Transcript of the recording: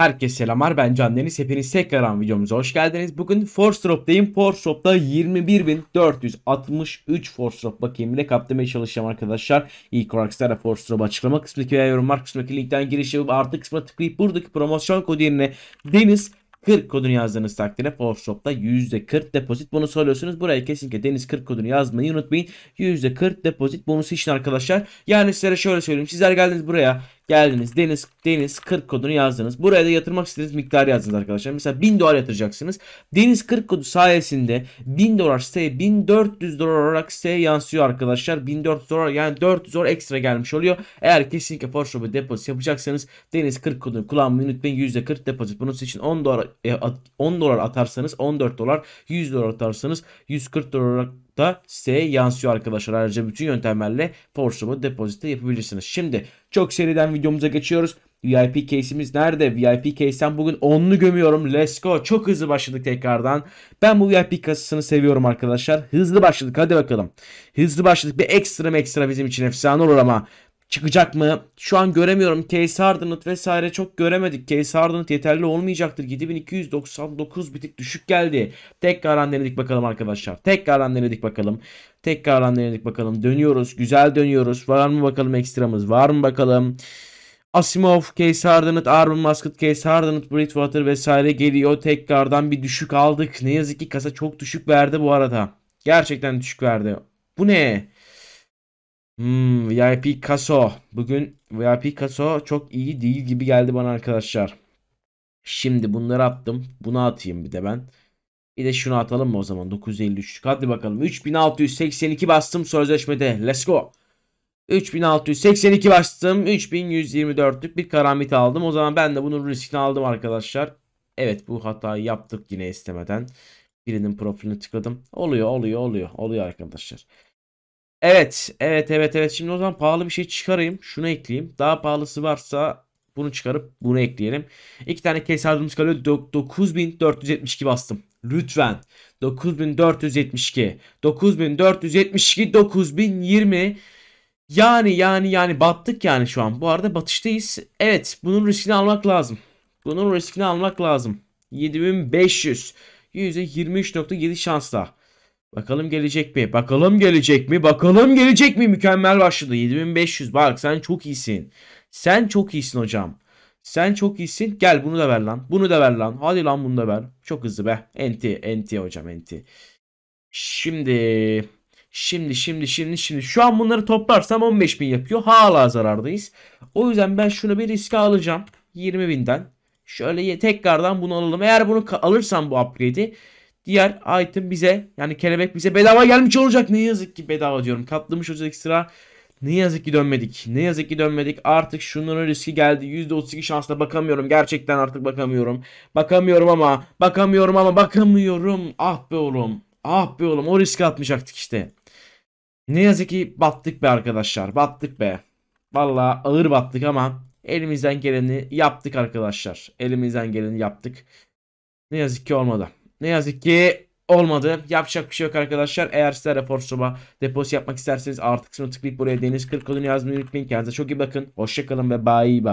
Herkese selamlar ben Can Deniz. Hepiniz tekrardan videomuza hoş geldiniz. Bugün Force Drop'dayım. Force Drop'da 21.463 Force Drop bakayım ne kaptırmaya çalışacağım arkadaşlar. İlk olarak sizlere Force Drop açıklama kısmındaki veya yorumlar kısmındaki linkten giriş yapıp artı kısmına tıklayıp buradaki promosyon kodu yerine Deniz 40 kodunu yazdığınız takdirde Photoshop'ta %40 depozit bonusu alıyorsunuz. Buraya kesinlikle Deniz 40 kodunu yazmayı unutmayın. %40 depozit bonusu için arkadaşlar. Yani sizlere şöyle söyleyeyim. Sizler geldiniz buraya Geldiniz deniz deniz 40 kodunu yazdınız. Buraya da yatırmak istediğiniz miktarı yazdınız arkadaşlar. Mesela 1000 dolar yatıracaksınız. Deniz 40 kodu sayesinde 1000 dolar siteye 1400 dolar olarak siteye yansıyor arkadaşlar. 1400 dolar yani 400 dolar ekstra gelmiş oluyor. Eğer kesinlikle Photoshop'a depozit yapacaksanız deniz 40 kodunu kullanmayı unutmayın. %40 depozit. Bunun için 10 dolar 10 e, dolar atarsanız 14 dolar 100 dolar atarsanız 140 dolar olarak da siteye yansıyor arkadaşlar. Ayrıca bütün yöntemlerle Forsum'u depozite yapabilirsiniz. Şimdi çok seriden videomuza geçiyoruz. VIP case'imiz nerede? VIP case'ten bugün 10'lu gömüyorum. Let's go. Çok hızlı başladık tekrardan. Ben bu VIP kasasını seviyorum arkadaşlar. Hızlı başladık. Hadi bakalım. Hızlı başladık. Bir ekstra ekstra bizim için efsane olur ama çıkacak mı? Şu an göremiyorum. Case Hardened vesaire çok göremedik. Case Hardened yeterli olmayacaktır. 7299 bir tık düşük geldi. Tekrar denedik bakalım arkadaşlar. Tekrar denedik bakalım. Tekrar denedik bakalım. Dönüyoruz. Güzel dönüyoruz. Var mı bakalım ekstramız? Var mı bakalım? Asimov, Case Hardened, Armin Musket, Case Hardened, Bridgewater vesaire geliyor. Tekrardan bir düşük aldık. Ne yazık ki kasa çok düşük verdi bu arada. Gerçekten düşük verdi. Bu ne? Hmm, VIP Kaso. Bugün VIP Kaso çok iyi değil gibi geldi bana arkadaşlar. Şimdi bunları attım. Bunu atayım bir de ben. Bir de şunu atalım mı o zaman? 953. Hadi bakalım. 3682 bastım sözleşmede. Let's go. 3682 bastım. 3124'lük bir karambit aldım. O zaman ben de bunun riskini aldım arkadaşlar. Evet bu hatayı yaptık yine istemeden. Birinin profiline tıkladım. Oluyor oluyor oluyor. Oluyor arkadaşlar. Evet, evet, evet, evet. Şimdi o zaman pahalı bir şey çıkarayım. Şunu ekleyeyim. Daha pahalısı varsa bunu çıkarıp bunu ekleyelim. İki tane case hardımız kalıyor. 9472 bastım. Lütfen. 9472. 9472. 9020. Yani yani yani battık yani şu an. Bu arada batıştayız. Evet bunun riskini almak lazım. Bunun riskini almak lazım. 7500. %23.7 şansla. Bakalım gelecek mi? Bakalım gelecek mi? Bakalım gelecek mi? Mükemmel başladı. 7500. Bak sen çok iyisin. Sen çok iyisin hocam. Sen çok iyisin. Gel bunu da ver lan. Bunu da ver lan. Hadi lan bunu da ver. Çok hızlı be. Enti. Enti hocam enti. Şimdi. Şimdi şimdi şimdi şimdi. Şu an bunları toplarsam 15 bin yapıyor. Hala zarardayız. O yüzden ben şunu bir riske alacağım. 20 binden. Şöyle tekrardan bunu alalım. Eğer bunu alırsam bu upgrade'i Diğer item bize yani kelebek bize bedava gelmiş olacak. Ne yazık ki bedava diyorum. Katlamış olacak sıra. Ne yazık ki dönmedik. Ne yazık ki dönmedik. Artık şunların riski geldi. %32 şansla bakamıyorum. Gerçekten artık bakamıyorum. Bakamıyorum ama. Bakamıyorum ama. Bakamıyorum. Ah be oğlum. Ah be oğlum. O riski atmayacaktık işte. Ne yazık ki battık be arkadaşlar. Battık be. Valla ağır battık ama elimizden geleni yaptık arkadaşlar. Elimizden geleni yaptık. Ne yazık ki olmadı. Ne yazık ki olmadı. Yapacak bir şey yok arkadaşlar. Eğer sizler rapor soba deposu yapmak isterseniz artık kısmına tıklayıp buraya Deniz 40 kodunu yazmayı unutmayın. Kendinize çok iyi bakın. Hoşçakalın ve bye bye.